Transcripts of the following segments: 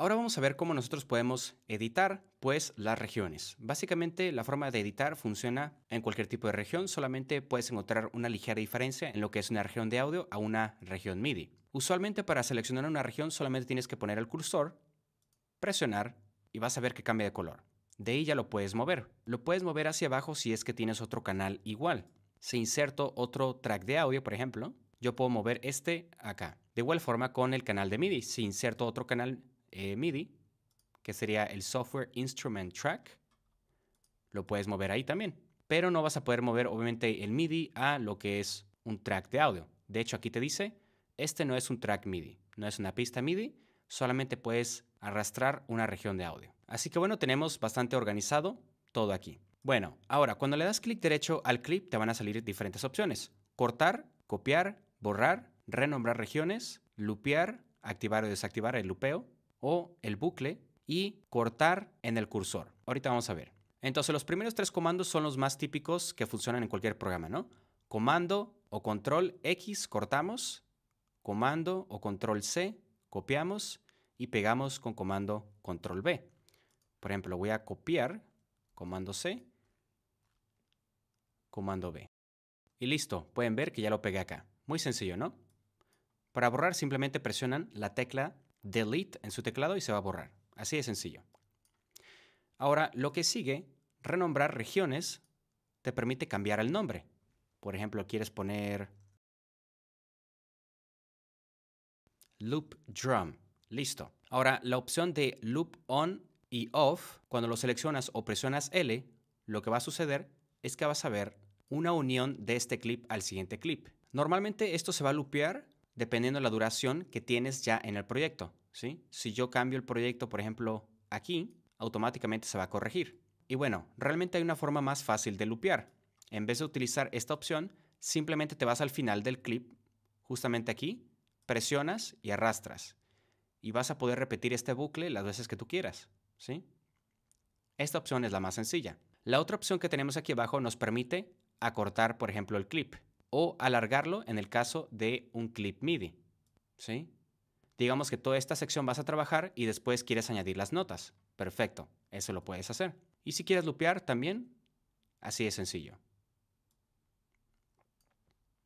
Ahora vamos a ver cómo nosotros podemos editar pues las regiones. Básicamente la forma de editar funciona en cualquier tipo de región, solamente puedes encontrar una ligera diferencia en lo que es una región de audio a una región MIDI. Usualmente para seleccionar una región solamente tienes que poner el cursor, presionar y vas a ver que cambia de color. De ahí ya lo puedes mover. Lo puedes mover hacia abajo si es que tienes otro canal igual. Si inserto otro track de audio, por ejemplo, yo puedo mover este acá. De igual forma con el canal de MIDI. Si inserto otro canal eh, MIDI, que sería el software instrument track. Lo puedes mover ahí también. Pero no vas a poder mover obviamente el MIDI a lo que es un track de audio. De hecho, aquí te dice, este no es un track MIDI, no es una pista MIDI, solamente puedes arrastrar una región de audio. Así que bueno, tenemos bastante organizado todo aquí. Bueno, ahora cuando le das clic derecho al clip te van a salir diferentes opciones. Cortar, copiar, borrar, renombrar regiones, lupear, activar o desactivar el lupeo, o el bucle y cortar en el cursor. Ahorita vamos a ver. Entonces, los primeros tres comandos son los más típicos que funcionan en cualquier programa, ¿no? Comando o control X, cortamos. Comando o control C, copiamos. Y pegamos con comando control B. Por ejemplo, voy a copiar comando C, comando B. Y listo, pueden ver que ya lo pegué acá. Muy sencillo, ¿no? Para borrar simplemente presionan la tecla delete en su teclado y se va a borrar. Así de sencillo. Ahora, lo que sigue, renombrar regiones, te permite cambiar el nombre. Por ejemplo, quieres poner loop drum. Listo. Ahora, la opción de loop on y off, cuando lo seleccionas o presionas L, lo que va a suceder es que vas a ver una unión de este clip al siguiente clip. Normalmente esto se va a loopear dependiendo de la duración que tienes ya en el proyecto. ¿sí? Si yo cambio el proyecto, por ejemplo, aquí, automáticamente se va a corregir. Y bueno, realmente hay una forma más fácil de lupear. En vez de utilizar esta opción, simplemente te vas al final del clip, justamente aquí, presionas y arrastras. Y vas a poder repetir este bucle las veces que tú quieras. ¿sí? Esta opción es la más sencilla. La otra opción que tenemos aquí abajo nos permite acortar, por ejemplo, el clip o alargarlo en el caso de un clip MIDI. ¿Sí? Digamos que toda esta sección vas a trabajar y después quieres añadir las notas. Perfecto, eso lo puedes hacer. Y si quieres lupear también, así de sencillo.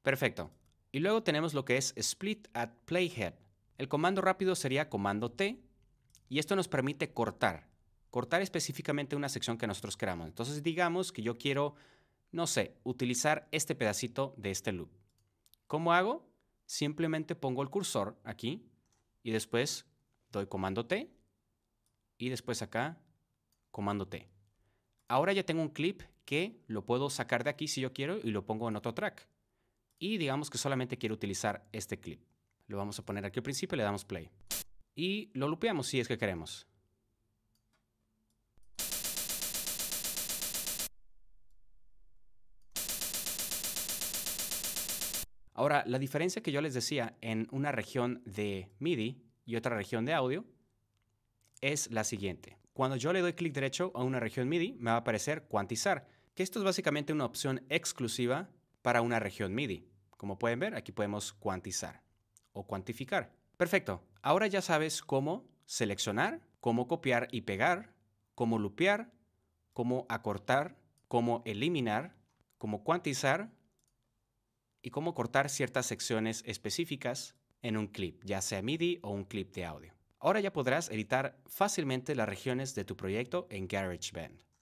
Perfecto. Y luego tenemos lo que es split at playhead. El comando rápido sería comando T y esto nos permite cortar, cortar específicamente una sección que nosotros queramos. Entonces digamos que yo quiero no sé, utilizar este pedacito de este loop. ¿Cómo hago? Simplemente pongo el cursor aquí y después doy comando T y después acá comando T. Ahora ya tengo un clip que lo puedo sacar de aquí si yo quiero y lo pongo en otro track. Y digamos que solamente quiero utilizar este clip. Lo vamos a poner aquí al principio, le damos play. Y lo lupeamos si es que queremos. Ahora, la diferencia que yo les decía en una región de MIDI y otra región de audio es la siguiente. Cuando yo le doy clic derecho a una región MIDI, me va a aparecer cuantizar, que esto es básicamente una opción exclusiva para una región MIDI. Como pueden ver, aquí podemos cuantizar o cuantificar. Perfecto, ahora ya sabes cómo seleccionar, cómo copiar y pegar, cómo lupear, cómo acortar, cómo eliminar, cómo cuantizar y cómo cortar ciertas secciones específicas en un clip, ya sea MIDI o un clip de audio. Ahora ya podrás editar fácilmente las regiones de tu proyecto en GarageBand.